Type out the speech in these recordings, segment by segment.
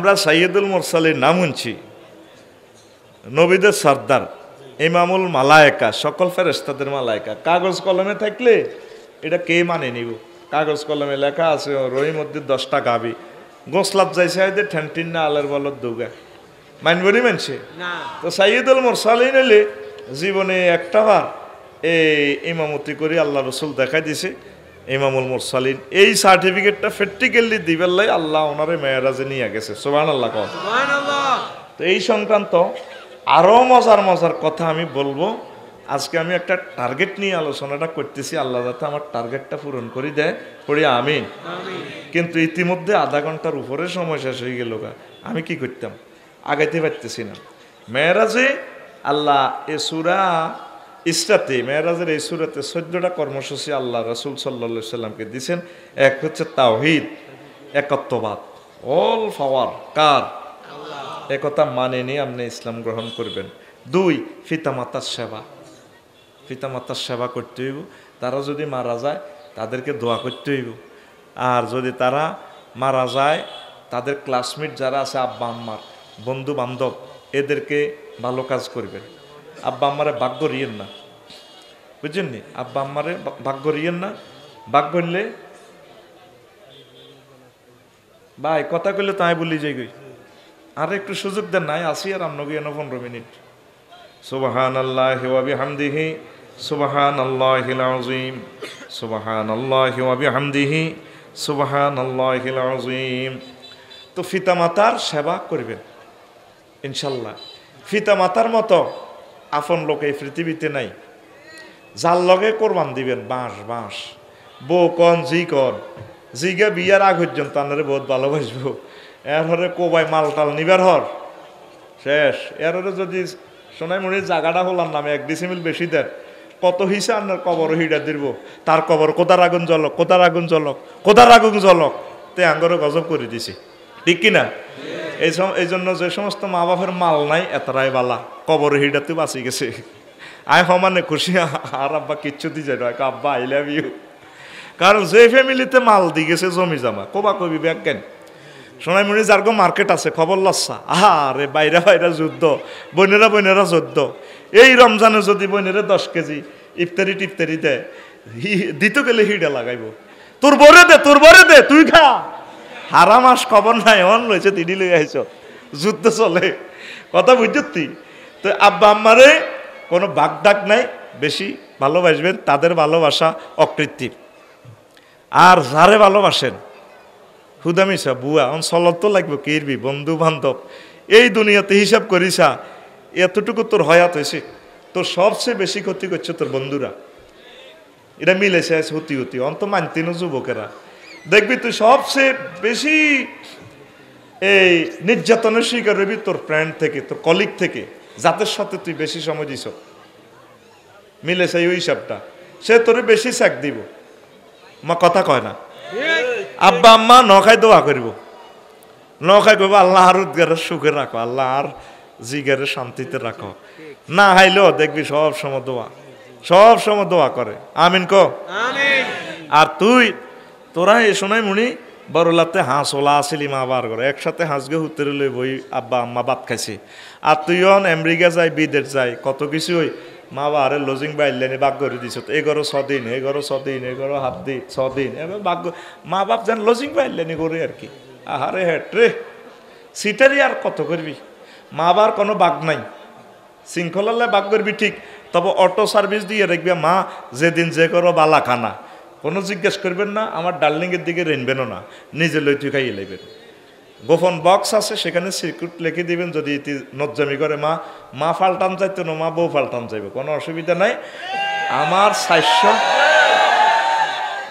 আমরা সাইয়দুল মোরসালের নাম উনছি নবীদের সর্দার ইমামুল মালায়কা সকল ফেরেস্তাদের মালায়কা কাগজ কলমে থাকলে এটা কে মানে নিব কাগজ কলমে লেখা আছে রহিম উদ্দিন দশটা গাবি গোসলাপ যাই সাহেদের ঠ্যানটিন না আলের বলত দুগা মানবরি মানছে তো সাইয়দুল মোরসালিন এলে জীবনে একটা বার এই ইমামতি করি আল্লাহ রসুল দেখাই দিছে ইমামুল মুরসালিন এই সার্টিফিকেটটা দিবেন লাই আল্লাহ ওনারে মেয়েরাজে নিয়ে গেছে সোবান আল্লাহ তো এই সংক্রান্ত আরও মজার মজার কথা আমি বলবো আজকে আমি একটা টার্গেট নিয়ে আলোচনাটা করতেছি আল্লাহ যাতে আমার টার্গেটটা পূরণ করে দেয় করি আমি কিন্তু ইতিমধ্যে আধা ঘন্টার উপরে সময় শেষ হয়ে গেল আমি কি করতাম আগাইতে পারতেছি না মেয়েরাজে আল্লাহ এ সুরা ইসরাতে মেয়েরাজের এই সুরাতে চোদ্দটা কর্মসূচি আল্লাহ রসুল সাল্লা সাল্লামকে দিয়েছেন এক হচ্ছে তাওহিদ একত্ববাদ অল পাওয়ার কার একথা মানে নিয়ে আপনি ইসলাম গ্রহণ করবেন দুই মাতার সেবা পিতামাতার সেবা করতে হইব তারা যদি মারা যায় তাদেরকে দোয়া করতে হইব আর যদি তারা মারা যায় তাদের ক্লাসমেট যারা আছে আব্বা আম্মার বন্ধু বান্ধব এদেরকে ভালো কাজ করবেন আব্বা আম্মারে ভাগ্য রিয়েন না বুঝছেন নি আব্বা আম্মারে ভাগ্য রিয়েন না ভাগ্য হইলে ভাই কথা কইলে তাই বলি যাই গই আর একটু সুযোগ দেন নাই আসি আর আমনগি এনো পনেরো মিনিট সুবাহান আল্লাহ হামদিহি সুবাহান আল্লাহ আজিম সুবাহান আল্লাহ হামদিহি সুবাহান আল্লাহ আজিম তো ফিতা মাতার সেবা করবেন ইনশাল্লাহ ফিতা মাতার মতো আপন লোক এই পৃথিবীতে নাই যার লগে কোরবান দিবেন বাঁশ বাঁশ বউ কন জি কন জিগে বিয়ার আগ হইজন আনারে বহুত ভালোবাসব এর হরে কোবাই মালটাল নিবার হর শেষ এর হরে যদি সোনাইমুড়ির জাগাটা হলার নামে এক ডিসিমিল বেশি দেন কত হিসে আপনার কবর হিডা দিব তার কবর কোদার আগুন জলক কোদার আগুন জলক কোদার আগুন জলক তে আঙ্গরে গজব করে দিছি ঠিক কিনা এই এই জন্য যে সমস্ত মা বাপের মাল নাই এতরাই বালা কবর হিডাতে বাঁচি গেছে আয় সমানে খুশি আর আব্বা কিচ্ছু দি যাই নয় আব্বা আই লাভ ইউ কারণ যে ফ্যামিলিতে মাল দি গেছে জমি জামা কবা কবি ব্যাগ কেন সোনাইমুড়ি যার গো মার্কেট আছে খবর লচ্ছা আহা রে বাইরা বাইরা যুদ্ধ বইনেরা বইনেরা যুদ্ধ এই রমজানে যদি বইনেরা দশ কেজি ইফতারি টিফতারি দেয় দিতে গেলে হিডা লাগাইব তোর বরে দে তোর বরে দে তুই খা হারাম আস কবর নাই অন রয়েছে তিনি লই আইস যুদ্ধ চলে কথা তুই তো আব্বা আম্মারে কোনো বাগদাগ নাই বেশি ভালোবাসবেন তাদের ভালোবাসা অকৃত্রিম আর যারে ভালোবাসেন হুদামিসা বুয়া অন তো লাগবে কিরবি বন্ধু বান্ধব এই দুনিয়াতে হিসাব করিসা এতটুকু তোর হয়াত হয়েছে তোর সবচেয়ে বেশি ক্ষতি করছে তোর বন্ধুরা এটা মিলেছে হতি হতি অন্ত মানতিন যুবকেরা দেখবি তুই সবচেয়ে বেশি এই নির্যাতনের শিকার রবি তোর ফ্রেন্ড থেকে তোর কলিগ থেকে যাদের সাথে তুই বেশি সময় দিস মিলে সেই ওই হিসাবটা সে তোর বেশি স্যাক দিব মা কথা কয় না আব্বা আম্মা খাই দোয়া করিব খাই করবো আল্লাহ আর উদ্গারের সুখে রাখো আল্লাহ আর জিগারের শান্তিতে রাখো না হাইলেও দেখবি সব সময় দোয়া সব সময় দোয়া করে আমিন কো আর তুই তোরা এ শোনায় মুনি বড়লাতে হাঁস ওলা আসিলি মা বার করে একসাথে হাঁসগে হুতেরে লই বই আব্বা আম্মা বাপ খাইছি আর তুই অন আমেরিকা যাই বিদেশ যাই কত কিছু ওই মা আরে লজিং বাইলেনি বাক করে দিছ এ ঘরো ছদিন এ ঘরো ছদিন এ ঘরো হাত দিন ছদিন এবার বাক মা বাপ যেন লজিং বাইলেনি করে আর কি আহারে হ্যাট রে সিটারই আর কত করবি মা বার কোনো বাঘ নাই শৃঙ্খলালে বাঘ করবি ঠিক তবে অটো সার্ভিস দিয়ে দেখবি মা যেদিন যে করো বালা খানা কোনো জিজ্ঞেস করবেন না আমার ডার্লিংয়ের দিকে রেনবেনও না নিজে লই তুই খাইয়ে লেবেন গোপন বক্স আছে সেখানে সিকিউট লিখে দিবেন যদি ইতি নজ্জামি করে মা মা ফাল্টান চাইতো না মা বউ ফাল্টান চাইবে কোনো অসুবিধা নাই আমার স্বাস্থ্য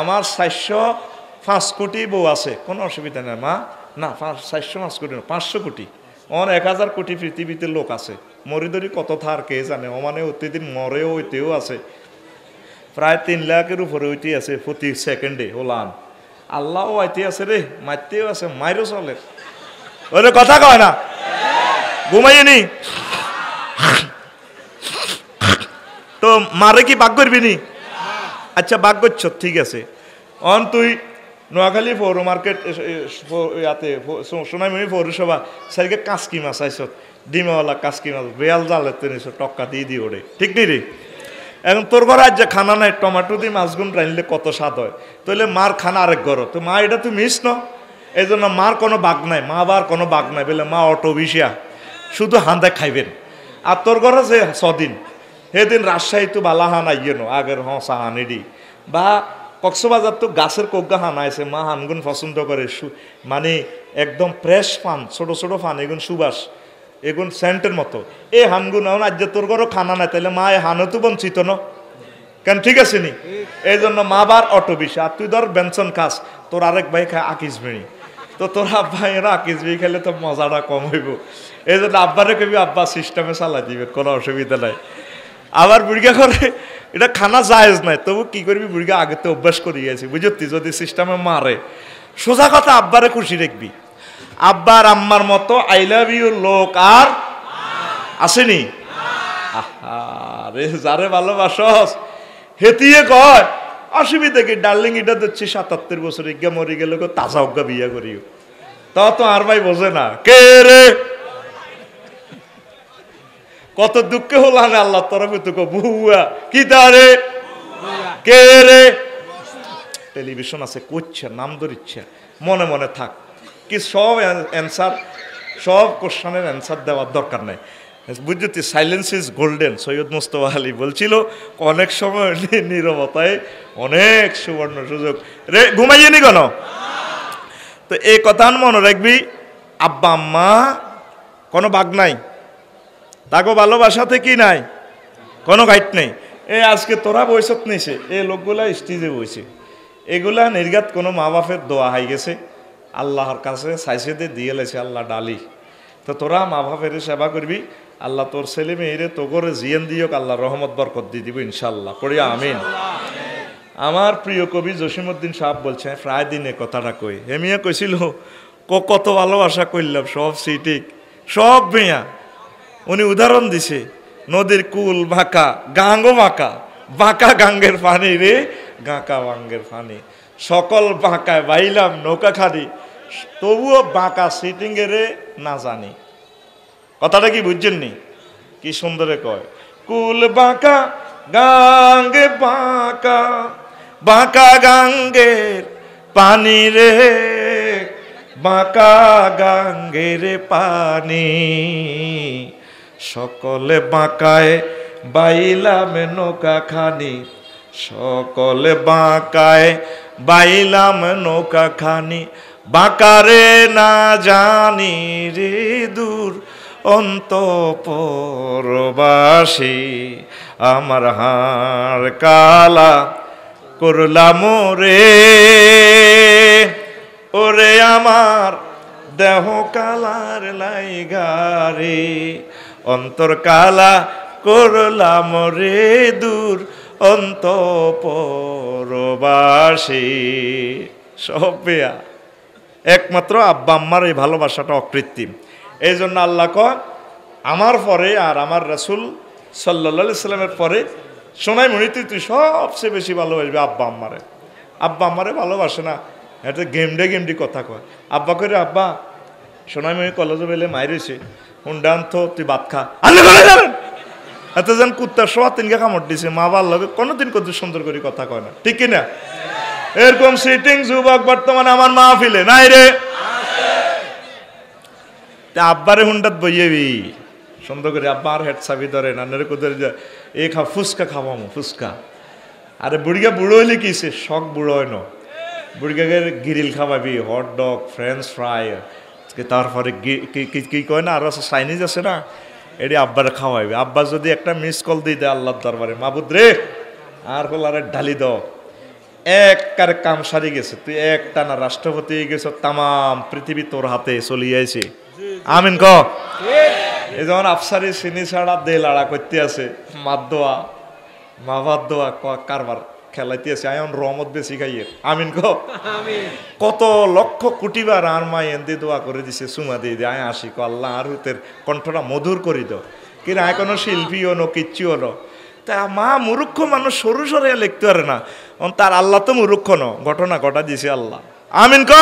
আমার স্বাস্থ্য পাঁচ কোটি বউ আছে কোনো অসুবিধা নাই মা না সাতশো পাঁচ কোটি না পাঁচশো কোটি অন এক হাজার কোটি পৃথিবীতে লোক আছে মরিদরি কত থার কে জানে অমানে মানে অতিদিন মরেও ওইতেও আছে প্রায় তিন লাখের উপরে উঠে আছে প্রতি সেকেন্ডে ওলান আল্লাহও আইতে আছে রে মারতেও আছে মাইরও চলে ওরে কথা কয় না ঘুমাই নি তো মারে কি বাক করবি নি আচ্ছা বাক করছ ঠিক আছে অন তুই নোয়াখালী ফোর মার্কেট ইয়াতে সোনামণি পৌরসভা সাইকে কাঁচকি মাছ আইসত ডিমাওয়ালা কাঁচকি মাছ বেয়াল জালের নিছ টক্কা দিয়ে দিয়ে ওড়ে ঠিক নি রে এখন তোর ঘর আজ যে খানা নাই টমাটো দিয়ে মাছগুন রাঁধলে কত স্বাদ হয় তাহলে মার খানা আরেক ঘর তো মা এটা তুই মিস না এই জন্য মার কোনো বাঘ নাই মা বার কোনো বাঘ নাই বলে মা অটো বিষিয়া শুধু হাঁদে খাইবেন আর তোর ঘরে যে ছদিন সেদিন রাজশাহী তো বালা হানা ইয়ে নো আগের হসা হানিডি বা কক্সবাজার তো গাছের কোগ্গা হান আছে মা হানগুন পছন্দ করে মানে একদম ফ্রেশ পান ছোট ছোট পান এগুন সুবাস এগুন সেন্টের মতো এ হানগু নাও আজ তোর ঘরও খানা নাই তাহলে মা এ হানও তো বঞ্চিত ন কেন ঠিক আছে নি এই জন্য মা বার অটো বিষা তুই ধর বেনসন খাস তোর আরেক ভাই খায় আকিস বেড়ি তো তোর আব্বা এরা আকিস বেড়ি খেলে তো মজাটা কম হইব এই জন্য আব্বারে কবি আব্বা সিস্টেমে চালাই দিবে কোনো অসুবিধা নাই আবার বুড়িগা করে এটা খানা জায়েজ নাই তবু কি করবি বুড়িগা আগে তো অভ্যাস করিয়েছি বুঝতি যদি সিস্টেমে মারে সোজা কথা আব্বারে খুশি রাখবি আব্বার আম্মার মতো আই লাভ ইউ লোক আর আসেনি যারে ভালোবাসস হেতিয়ে কয় অসুবিধা কি ডার্লিং এটা দিচ্ছি সাতাত্তর বছর ইজ্ঞা মরি গেলে তাজা অজ্ঞা বিয়া করি তা তো আর ভাই বোঝে না কে রে কত দুঃখে হলো আমি আল্লাহ তরফে তোকে বুয়া কি তারে কে রে টেলিভিশন আছে করছে নাম ধরিচ্ছে মনে মনে থাক কি সব অ্যান্সার সব কোশ্চানের অ্যান্সার দেওয়ার দরকার নাই বুঝছি silence is golden Syed Mustafa Ali বলছিল অনেক সময় নিরবতায় অনেক সুবর্ণ সুযোগ রে ঘুমাইয়ে নি কেন তো এই কথা মনে রাখবি আব্বা আম্মা কোনো বাঘ নাই তাকে ভালোবাসাতে কি নাই কোনো গাইড নেই এ আজকে তোরা বৈশত নিছে এ লোকগুলা স্টেজে বইছে এগুলা নির্গাত কোনো মা বাপের দোয়া হাই গেছে আল্লাহর কাছে সাইসে দিয়ে দিয়ে লাইছে আল্লাহ ডালি তো তোরা মা বাপের সেবা করবি আল্লাহ তোর ছেলে মেয়েরে তোগরে জিয়েন দিয়ক আল্লাহ রহমত বরকত দিয়ে দিব ইনশাল্লাহ পড়িয়া আমিন আমার প্রিয় কবি জসিমুদ্দিন সাহেব বলছে প্রায় দিনে কথাটা কই হেমিয়া কইছিল ক কত ভালোবাসা করলাম সব সিটিক সব মেয়া উনি উদাহরণ দিছে নদীর কুল বাঁকা গাঙ্গো বাঁকা বাঁকা গাঙ্গের পানি রে গাঁকা বাঙ্গের পানি সকল বাঁকায় বাইলাম নৌকা খাদি তবুও বাঁকা এরে না জানি কথাটা কি বুঝছেননি কি সুন্দরে কয় কুল বাঁকা গাঙ্গে বাঁকা বাঁকা গাঙ্গের পানি রে বাঁকা গাঙ্গের পানি সকলে বাঁকায় বাইলাম নৌকা খানি সকল বাঁকায় বাইলাম নৌকা খানি বাঁকারে না জানি রে দূর অন্তপরবাসী আমার হার কালা করলাম রে ওরে আমার দেহ কালার লাইগারে অন্তর কালা করলাম রে দূর অন্তপরবাসী সব পেয়া একমাত্র আব্বা আম্মার এই ভালোবাসাটা অকৃত্রিম এই জন্য আল্লাহ কয় আমার পরে আর আমার রাসুল সাল্লা সাল্লামের পরে সোনাই মণিতে তুই সবচেয়ে বেশি ভালোবাসবি আব্বা আম্মারে আব্বা আম্মারে ভালোবাসে না এটা গেমডে গেমডি কথা কয় আব্বা করে আব্বা সোনাই মণি কলেজে বেলে মাইরেছে হুন্ডান্ত তুই বাদ খা আল্লাহ এত যেন কুত্তা সোয়া তিনকে কামড় দিছে মা বাবার লগে কোনোদিন কত সুন্দর করে কথা কয় না ঠিক কিনা এরকম সিটিং যুবক বর্তমানে আমার মা ফিলে নাই রে আব্বারে হুন্ডাত বইয়েবি সুন্দর করে আব্বার হেড চাবি ধরে নানের কোথায় যায় এ খা ফুচকা খাওয়ামো ফুচকা আরে বুড়িগা বুড়ো হইলে সে শখ বুড়ো হয় না বুড়িগাকে গিরিল খাওয়াবি হট ডগ ফ্রেঞ্চ ফ্রাই তারপরে কি কয় না আর চাইনিজ আছে না এটি আব্বার হবে আব্বা যদি একটা মিস কল দিয়ে দেয় আল্লাহ দরবারে মাবুদ রে আর হল আরে ঢালি দ এক কার কাম সারি গেছে তুই এক টানা রাষ্ট্রপতি গেছ তামাম পৃথিবী তোর হাতে চলিয়ে আইছে আমিন ক এই যেমন আফসারি সিনি ছাড়া দে লাড়া করতে আছে মা ভাত দোয়া কারবার খেলাইতে আছে আয়ন রহমত বেশি খাইয়ের আমিন কো কত লক্ষ কোটিবার আর মা এনদি দোয়া করে দিছে সুমা দিয়ে দিয়ে আয় আসি কো আল্লাহ আর হুতের কণ্ঠটা মধুর করি দো কিন্তু আয় কোনো শিল্পী হলো কিচ্ছু হলো তা মা মুরুক্ষ মানুষ সরু সরে লিখতে পারে না তার আল্লাহ তো মুরুক্ষ ন ঘটনা ঘটা দিছে আল্লাহ আমিন ক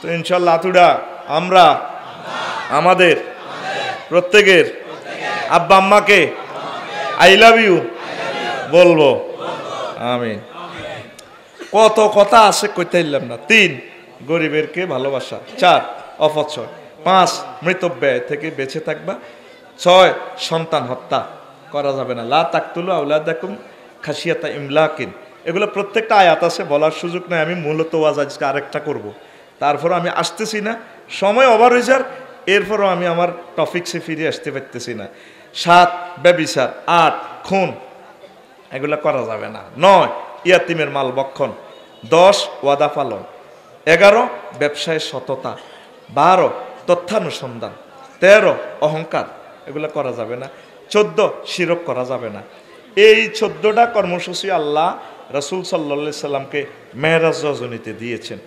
তো ইনশাল্লাহ আতুডা আমরা আমাদের প্রত্যেকের আব্বা আম্মাকে আই লাভ ইউ বলবো আমিন কত কথা আছে কইতাইলাম না তিন গরিবেরকে ভালোবাসা চার অপচয় পাঁচ মৃতব্যয় থেকে বেঁচে থাকবা ছয় সন্তান হত্যা করা যাবে না লা তাকতুলু আউলা দেখুন খাসিয়াতা ইমলাকিন এগুলো প্রত্যেকটা আয়াত আছে বলার সুযোগ নয় আমি মূলত ওয়াজ আজকে আরেকটা করব। তারপরও আমি আসতেছি না সময় ওভার হয়ে যার এরপরও আমি আমার টপিক্সে ফিরে আসতে পারতেছি না সাত ব্যবিচার আট খুন এগুলো করা যাবে না নয় ইয়াতিমের মাল বক্ষণ দশ ওয়াদা পালন এগারো ব্যবসায় সততা বারো তথ্যানুসন্ধান তেরো অহংকার এগুলো করা যাবে না চোদ্দ শিরক করা যাবে না এই চোদ্দটা কর্মসূচি আল্লাহ রসুল সাল্লা সাল্লামকে মেহরাজ দিয়েছেন